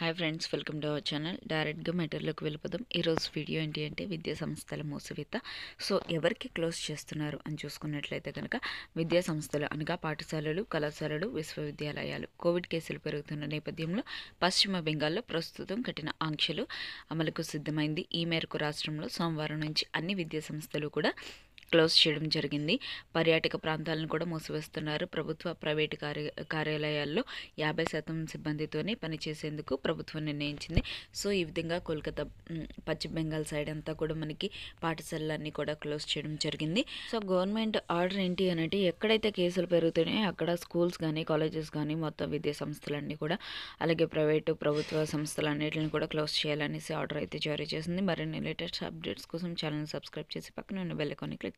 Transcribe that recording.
hi friends welcome to our channel డైరెక్ట్గా మెటర్లోకి వెళ్ళిపోదాం ఈరోజు వీడియో ఏంటి అంటే విద్యా సంస్థల మూసివేత సో ఎవరికి క్లోజ్ చేస్తున్నారు అని చూసుకున్నట్లయితే కనుక విద్యా సంస్థలు అనగా పాఠశాలలు కళాశాలలు విశ్వవిద్యాలయాలు కోవిడ్ కేసులు పెరుగుతున్న నేపథ్యంలో పశ్చిమ బెంగాల్లో ప్రస్తుతం కఠిన ఆంక్షలు అమలుకు సిద్ధమైంది ఈ మేరకు రాష్ట్రంలో సోమవారం నుంచి అన్ని విద్యా సంస్థలు కూడా క్లోజ్ చేయడం జరిగింది పర్యాటక ప్రాంతాలను కూడా మూసివేస్తున్నారు ప్రభుత్వ ప్రైవేటు కార్య కార్యాలయాల్లో యాభై శాతం సిబ్బందితోనే పనిచేసేందుకు ప్రభుత్వం నిర్ణయించింది సో ఈ విధంగా కోల్కతా పశ్చిమ బెంగాల్ సైడ్ అంతా కూడా మనకి పాఠశాలలన్నీ కూడా క్లోజ్ చేయడం జరిగింది సో గవర్నమెంట్ ఆర్డర్ ఏంటి అంటే ఎక్కడైతే కేసులు పెరుగుతున్నాయో అక్కడ స్కూల్స్ కానీ కాలేజెస్ కానీ మొత్తం విద్యా సంస్థలన్నీ కూడా అలాగే ప్రైవేటు ప్రభుత్వ సంస్థలు సంస్థలన్నిటిని కూడా క్లోజ్ చేయాలనేసి ఆర్డర్ అయితే జారీ చేసింది మరిన్ని లేటెస్ట్ అప్డేట్స్ కోసం ఛానల్ సబ్స్క్రైబ్ చేసి పక్కన ఉన్న బెల్ క్లిక్